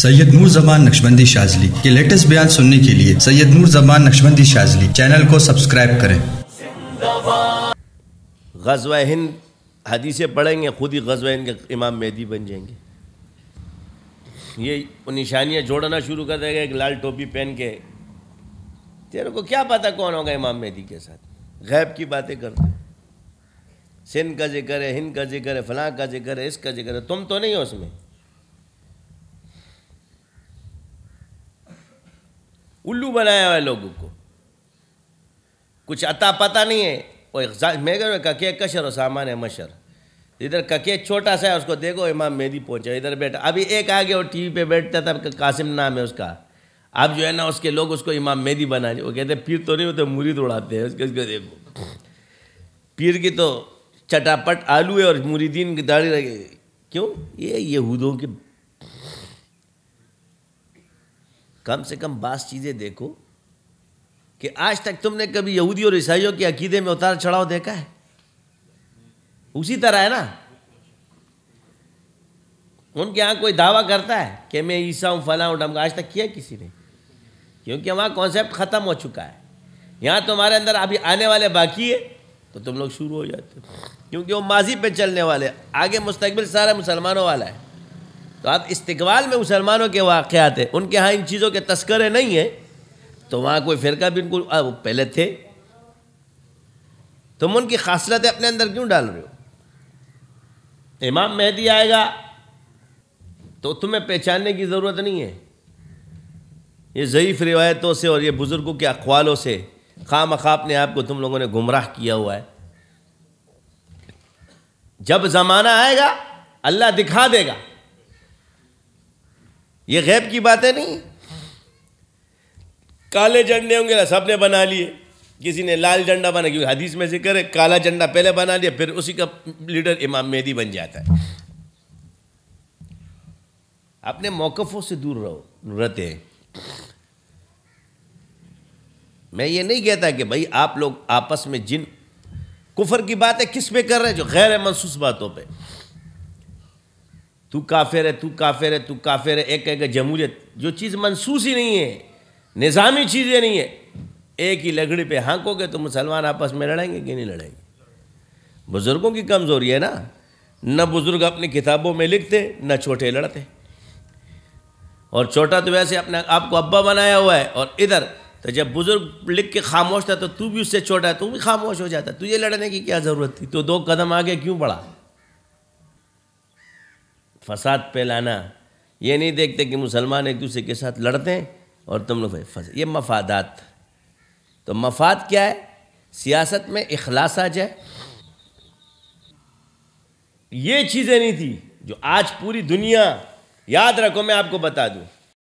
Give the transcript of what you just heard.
सैयद नूर जमान नक्शबंदी शाजली के लेटेस्ट बयान सुनने के लिए सैयद नूर जमान नक्शबंदी शाजली चैनल को सब्सक्राइब करें गजव हिंद हदीसें पढ़ेंगे खुद ही गजव हिंद के इमाम मेहदी बन जाएंगे ये निशानियाँ जोड़ना शुरू कर देगा एक लाल टोपी पहन के तेरे को क्या पता कौन होगा इमाम मेहदी के साथ गैब की बातें करते हैं सिन का जिक्र है हिन का जिक्र है फलां का जिक्र है इसका जिक्र है तुम तो नहीं हो उसमें उल्लू बनाया हुआ है लोगों को कुछ अता पता नहीं है वो मैं कह कके कशर और सामान है मशर इधर कके छोटा सा है उसको देखो इमाम मेहदी पहुंचा इधर बैठा अभी एक आगे और टीवी पे बैठता था कासिम नाम है उसका अब जो है ना उसके लोग उसको इमाम मेहदी बना वो कहते पीर तो नहीं होते मुरीद उड़ाते हैं उसके उसको देखो पीर की तो चटापट आलू है और मुरीदीन की दाढ़ी लगे क्यों ये यहूदों के कम से कम बास चीज़ें देखो कि आज तक तुमने कभी यहूदी और ईसाइयों के अकीदे में उतार चढ़ाव देखा है उसी तरह है ना उनके यहाँ कोई दावा करता है कि मैं ईसा हूँ फला हूँ आज तक किया किसी ने क्योंकि हमारा कॉन्सेप्ट ख़त्म हो चुका है यहाँ तुम्हारे अंदर अभी आने वाले बाकी है तो तुम लोग शुरू हो जाते क्योंकि वो माजी पे चलने वाले आगे मुस्तबिल सारा मुसलमानों वाला है तो आप इस्तवाल में मुसलमानों के वाक़ात हैं उनके यहाँ इन चीज़ों के तस्करे नहीं हैं तो वहाँ कोई फ़िरका भी उनको आ, पहले थे तुम उनकी खासलतें अपने अंदर क्यों डाल रहे हो इमाम मेहदी आएगा तो तुम्हें पहचानने की ज़रूरत नहीं है ये ज़यीफ़ रिवायतों से और ये बुज़ुर्गों के अखवालों से खाम खाप ने आपको तुम लोगों ने गुमराह किया हुआ है जब ज़माना आएगा अल्लाह दिखा देगा ये गैब की बातें नहीं काले झंडे होंगे ना सब ने बना लिए किसी ने लाल झंडा बना क्योंकि हदीस में जिक्र है काला झंडा पहले बना लिया फिर उसी का लीडर इमाम मेहदी बन जाता है अपने मौकफों से दूर रहो रहते हैं मैं ये नहीं कहता कि भाई आप लोग आपस में जिन कुफर की बात है किस पे कर रहे हैं जो गैर मनसूस बातों पे तू काफिर है तू काफिर है तू काफिर है एक कहकर जमहूरियत जो चीज़ मनसूस ही नहीं है निज़ामी चीज़ें नहीं है एक ही लकड़ी पे हाँकोगे तो मुसलमान आपस में लड़ेंगे कि नहीं लड़ेंगे बुज़ुर्गों की कमज़ोरी है ना न बुज़ुर्ग अपनी किताबों में लिखते न छोटे लड़ते और छोटा तो वैसे अपने आपको अब्बा बनाया हुआ है और इधर तो जब बुज़ुर्ग लिख के खामोश था तो तू भी उससे छोटा है तू भी खामोश हो जाता तुझे लड़ने की क्या ज़रूरत थी तो दो कदम आगे क्यों बढ़ा फसाद फैलाना ये नहीं देखते कि मुसलमान एक दूसरे के साथ लड़ते हैं और तुम लोग ये मफादात तो मफाद क्या है सियासत में इखलास आ जाए ये चीज़ें नहीं थी जो आज पूरी दुनिया याद रखो मैं आपको बता दूँ